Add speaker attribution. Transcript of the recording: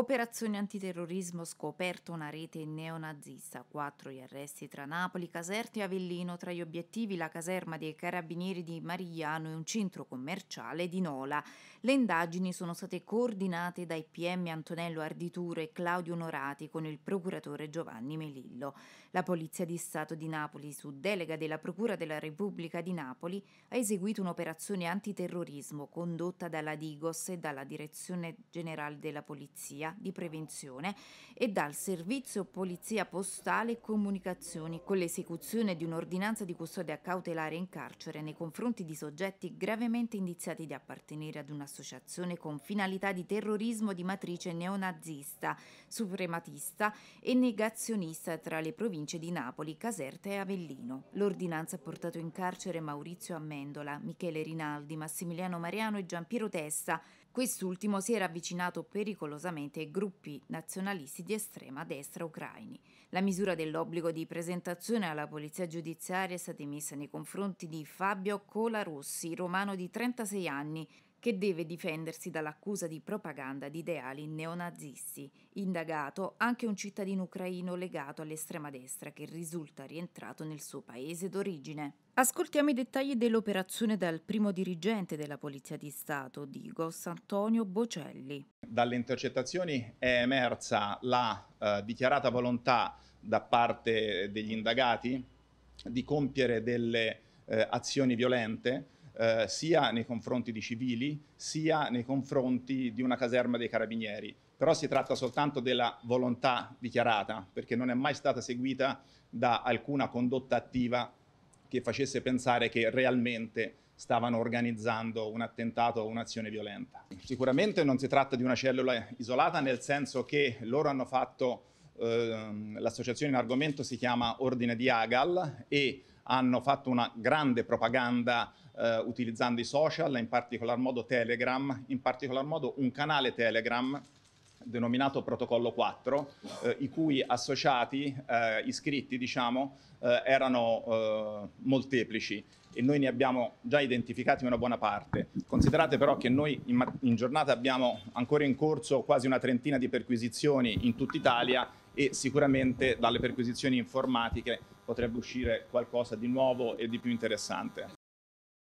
Speaker 1: Operazione antiterrorismo scoperto una rete neonazista, quattro gli arresti tra Napoli, Caserta e Avellino, tra gli obiettivi la caserma dei carabinieri di Marigliano e un centro commerciale di Nola. Le indagini sono state coordinate dai PM Antonello Ardituro e Claudio Norati con il procuratore Giovanni Melillo. La Polizia di Stato di Napoli, su delega della Procura della Repubblica di Napoli, ha eseguito un'operazione antiterrorismo condotta dalla Digos e dalla Direzione Generale della Polizia di Prevenzione e dal Servizio Polizia Postale e Comunicazioni con l'esecuzione di un'ordinanza di custodia cautelare in carcere nei confronti di soggetti gravemente indiziati di appartenere ad un'associazione con finalità di terrorismo di matrice neonazista, suprematista e negazionista tra le province di Napoli, Caserta e Avellino. L'ordinanza ha portato in carcere Maurizio Amendola, Michele Rinaldi, Massimiliano Mariano e Giampiero Testa, Quest'ultimo si era avvicinato pericolosamente ai gruppi nazionalisti di estrema destra ucraini. La misura dell'obbligo di presentazione alla polizia giudiziaria è stata emessa nei confronti di Fabio Colarossi, romano di 36 anni, che deve difendersi dall'accusa di propaganda di ideali neonazisti, indagato anche un cittadino ucraino legato all'estrema destra che risulta rientrato nel suo paese d'origine. Ascoltiamo i dettagli dell'operazione dal primo dirigente della Polizia di Stato, Digos Antonio Bocelli.
Speaker 2: Dalle intercettazioni è emersa la eh, dichiarata volontà da parte eh, degli indagati di compiere delle eh, azioni violente eh, sia nei confronti di civili sia nei confronti di una caserma dei carabinieri. Però si tratta soltanto della volontà dichiarata, perché non è mai stata seguita da alcuna condotta attiva che facesse pensare che realmente stavano organizzando un attentato o un'azione violenta. Sicuramente non si tratta di una cellula isolata nel senso che loro hanno fatto, ehm, l'associazione in argomento si chiama Ordine di Agal e hanno fatto una grande propaganda eh, utilizzando i social, in particolar modo Telegram, in particolar modo un canale Telegram denominato Protocollo 4, eh, i cui associati, eh, iscritti, diciamo, eh, erano eh, molteplici e noi ne abbiamo già identificati una buona parte. Considerate però che noi in, in, giornata abbiamo ancora in corso quasi una trentina di perquisizioni in tutta Italia e sicuramente dalle perquisizioni informatiche potrebbe uscire qualcosa di nuovo e di più interessante.